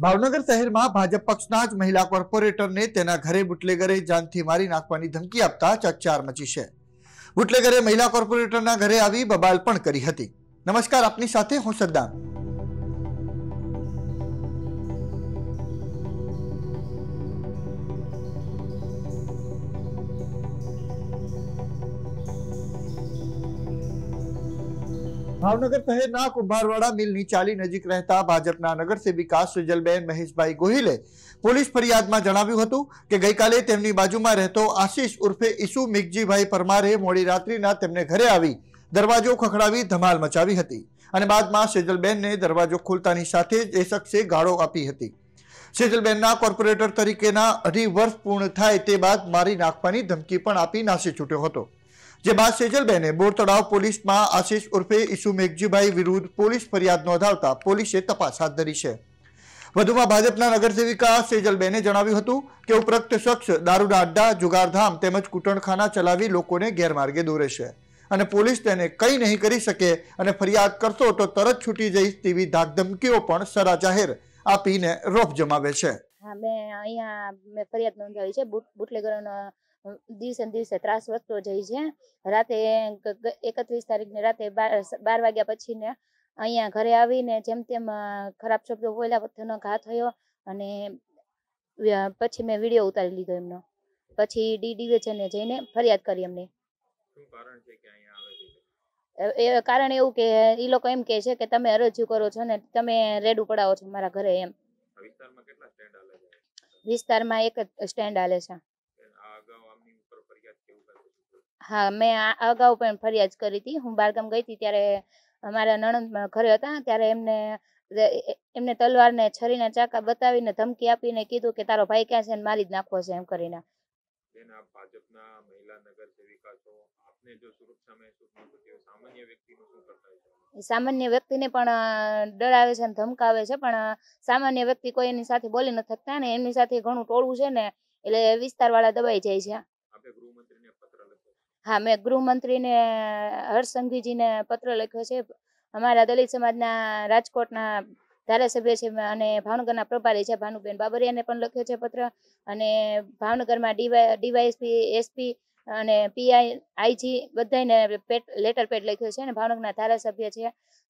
ભાવનગર શહેરમાં ભાજપ પક્ષના જ મહિલા કોર્પોરેટરને તેના ઘરે બુટલેગરે જાનથી મારી નાખવાની ધમકી આપતા ચકચાર મચી છે બુટલેગરે મહિલા કોર્પોરેટરના ઘરે આવી બબાલ પણ કરી હતી નમસ્કાર આપની સાથે હું સદ્દામ ભાવનગર શહેરના કુંભારવાડા મિલની ચાલી નજીક રહેતા ભાજપના નગરસેવિકા સુજલબેન મહેશભાઈ ગોહિલે પોલીસ ફરિયાદમાં જણાવ્યું હતું કે ગઈકાલે તેમની બાજુમાં રહેતો આશીષ ઉર્ફે ઈસુ મિગજીભાઈ પરમારે મોડી રાત્રિના તેમને ઘરે આવી દરવાજો ખખડાવી ધમાલ મચાવી હતી અને બાદમાં સેજલબેનને દરવાજો ખોલતાની સાથે જ એ શખ્સે ગાળો આપી હતી સેજલબેનના કોર્પોરેટર તરીકેના અઢી વર્ષ પૂર્ણ થાય તે બાદ મારી નાખવાની ધમકી પણ આપી નાસી છૂટ્યો હતો જે બાદ સેજલબેને બોરતળાવ પોલીસમાં આશિષ ઉર્ફે ઈસુ મેઘજીભાઈ વિરુદ્ધ પોલીસ ફરિયાદ નોંધાવતા પોલીસે તપાસ હાથ ધરી છે વધુમાં ભાજપના નગરસેવિકા સેજલબેને જણાવ્યું હતું કે ઉપરોક્ત શખ્સ દારૂના અડ્ડા જુગારધામ તેમજ કૂટણખાના ચલાવી લોકોને ગેરમાર્ગે દોરે છે અને પોલીસ તેને કંઈ નહીં કરી શકે અને ફરિયાદ કરશો તો તરત છૂટી જઈશ તેવી ધાકધમકીઓ પણ સરા જાહેર આપીને રોફ જમાવે છે મેં અહીંયા મેં ફરિયાદ નોંધાવી છે બુટલેગરોના દિવસે દિવસે ત્રાસ વધતો જાય છે રાતે એકત્રીસ તારીખની રાતે બાર વાગ્યા પછી ને અહીંયા ઘરે આવીને જેમ તેમ ખરાબ શબ્દો બોલ્યા બધાનો ઘા થયો અને પછી મેં વિડીયો ઉતારી લીધો એમનો પછી ડી ને જઈને ફરિયાદ કરી એમને એ કારણ એવું કે એ લોકો એમ કે છે કે તમે અરજી કરો છો ને તમે રેડ ઉપડાવો છો મારા ઘરે એમ વિસ્તારમાં એક જ સ્ટેન્ડ આલે છે હા મેં આ અગાઉ પણ ફરિયાદ કરી હતી હું બારગામ ગઈ હતી ત્યારે અમારા નણંદ ઘરે હતા ત્યારે એમને એમને તલવારને છરીના ચાકા બતાવીને ધમકી આપીને કીધું કે તારો ભાઈ ક્યાં છે ને મારી જ નાખવો છે એમ કરીને સામાન્ય વ્યક્તિને પણ ડરાવે છે ધમકાવે છે પણ સામાન્ય વ્યક્તિ કોઈ એની સાથે બોલી ન થકતા ને એમની સાથે ઘણું ટોળું છે ને એટલે વિસ્તાર વાળા દબાઈ જાય છે હા મેં ગૃહમંત્રીને હર્ષ સંઘવીજીને પત્ર લખ્યો છે અમારા દલિત સમાજના રાજકોટના ધારાસભ્ય છે અને ભાવનગરના પ્રભારી છે ભાનુબેન બાબરિયાને પણ લખ્યો છે પત્ર અને ભાવનગરમાં ડીવાય ડીવાયએસપી એસપી અને પીઆઈ આઈજી બધાને પેટ લેટર પેડ લખ્યો છે અને ભાવનગરના ધારાસભ્ય છે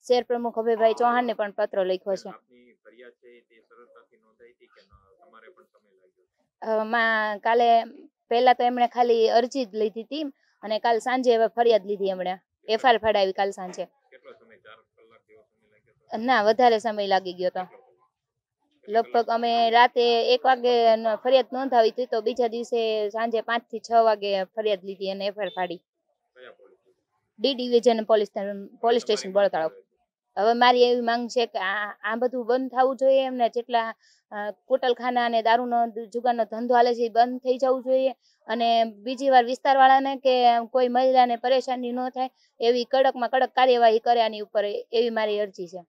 શેર પ્રમુખ અભયભાઈ ચૌહાણને પણ પત્ર લખ્યો છે કાલે પહેલા તો એમણે ખાલી અરજી જ લીધી હતી અને કાલ સાંજે હવે ફરિયાદ લીધી હમણાં એફઆર ફાડાવી કાલ સાંજે ના વધારે સમય લાગી ગયો તો લગભગ અમે રાતે એક વાગે ફરિયાદ નોંધાવી હતી તો બીજા દિવસે સાંજે પાંચ થી છ વાગે ફરિયાદ લીધી અને એફઆર ફાડી D division police police station બળતાળો હવે મારી એવી માંગ છે કે આ બધું બંધ થવું જોઈએ એમને જેટલા કોટલખાના અને દારૂનો જુગારનો ધંધો હાલે છે એ બંધ થઈ જવું જોઈએ અને બીજી વાર વિસ્તારવાળાને કે કોઈ મહિલાને પરેશાની ન થાય એવી કડકમાં કડક કાર્યવાહી કરે આની ઉપર એવી મારી અરજી છે